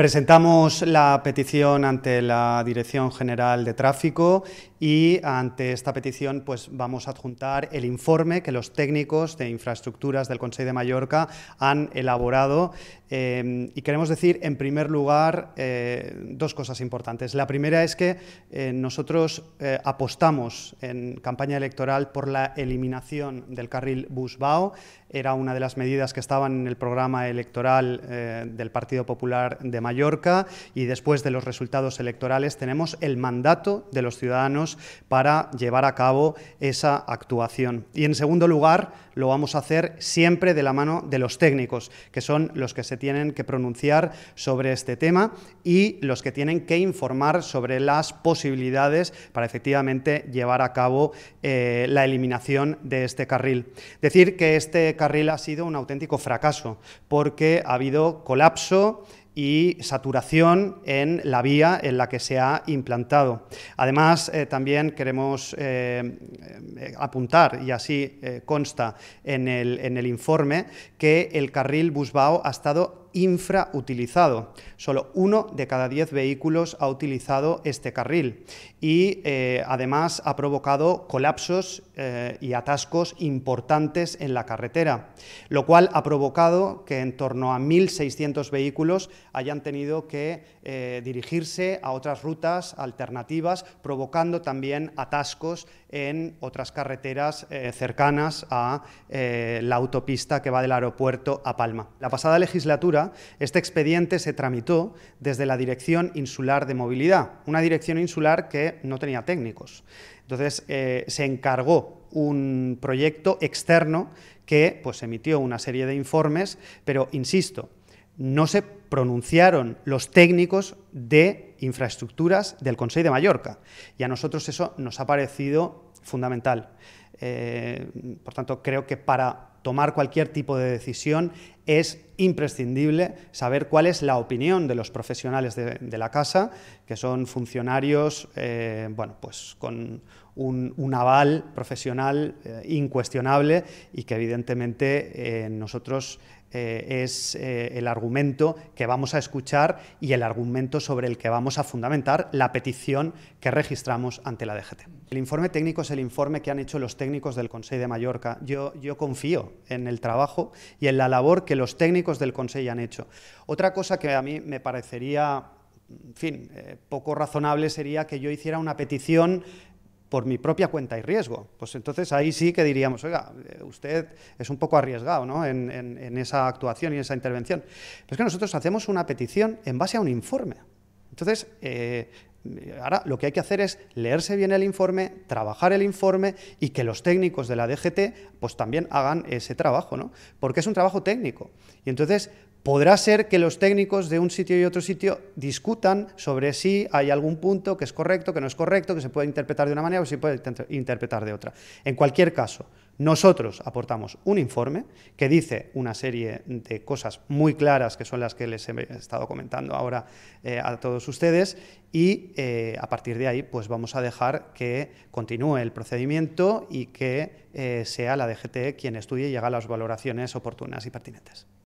Presentamos la petición ante la Dirección General de Tráfico y ante esta petición pues, vamos a adjuntar el informe que los técnicos de infraestructuras del Consejo de Mallorca han elaborado eh, y queremos decir en primer lugar eh, dos cosas importantes. La primera es que eh, nosotros apostamos en campaña electoral por la eliminación del carril bus era una de las medidas que estaban en el programa electoral eh, del Partido Popular de Mallorca y después de los resultados electorales tenemos el mandato de los ciudadanos para llevar a cabo esa actuación. Y en segundo lugar, lo vamos a hacer siempre de la mano de los técnicos, que son los que se tienen que pronunciar sobre este tema y los que tienen que informar sobre las posibilidades para efectivamente llevar a cabo eh, la eliminación de este carril. Decir que este carril ha sido un auténtico fracaso, porque ha habido colapso y saturación en la vía en la que se ha implantado. Además, eh, también queremos eh, eh, apuntar, y así consta en el, en el informe, que el carril Busbao ha estado infrautilizado. Solo uno de cada diez vehículos ha utilizado este carril y eh, además ha provocado colapsos eh, y atascos importantes en la carretera, lo cual ha provocado que en torno a 1.600 vehículos hayan tenido que eh, dirigirse a otras rutas alternativas, provocando también atascos en otras carreteras cercanas a la autopista que va del aeropuerto a Palma. La pasada legislatura este expediente se tramitó desde la Dirección Insular de Movilidad, una dirección insular que no tenía técnicos. Entonces eh, se encargó un proyecto externo que pues, emitió una serie de informes, pero insisto, no se pronunciaron los técnicos de infraestructuras del Consejo de Mallorca. Y a nosotros eso nos ha parecido fundamental. Eh, por tanto, creo que para tomar cualquier tipo de decisión es imprescindible saber cuál es la opinión de los profesionales de, la casa, que son funcionarios eh, bueno, pues con un, aval profesional eh, incuestionable y que evidentemente nosotros es el argumento que vamos a escuchar y el argumento sobre el que vamos a fundamentar la petición que registramos ante la DGT. El informe técnico es el informe que han hecho los técnicos del Consejo de Mallorca. Yo, confío en el trabajo y en la labor que los técnicos del Consejo han hecho. Otra cosa que a mí me parecería, fin, eh, poco razonable sería que yo hiciera una petición por mi propia cuenta y riesgo. Pues entonces ahí sí que diríamos, oiga, eh, usted es un poco arriesgado ¿no? en, esa actuación y en esa intervención. Pero es que nosotros hacemos una petición en base a un informe. Entonces, eh, Ahora lo que hay que hacer es leerse bien el informe, trabajar el informe y que los técnicos de la DGT pues también hagan ese trabajo, ¿no? Porque es un trabajo técnico. Y entonces, Podrá ser que los técnicos de un sitio y otro sitio discutan sobre si hay algún punto que es correcto, que no es correcto, que se puede interpretar de una manera o se puede interpretar de otra. En cualquier caso, nosotros aportamos un informe que dice una serie de cosas muy claras, que son las que les he estado comentando ahora eh, a todos ustedes, y eh, a partir de ahí pues vamos a dejar que continúe el procedimiento y que eh, sea la DGT quien estudie y haga las valoraciones oportunas y pertinentes.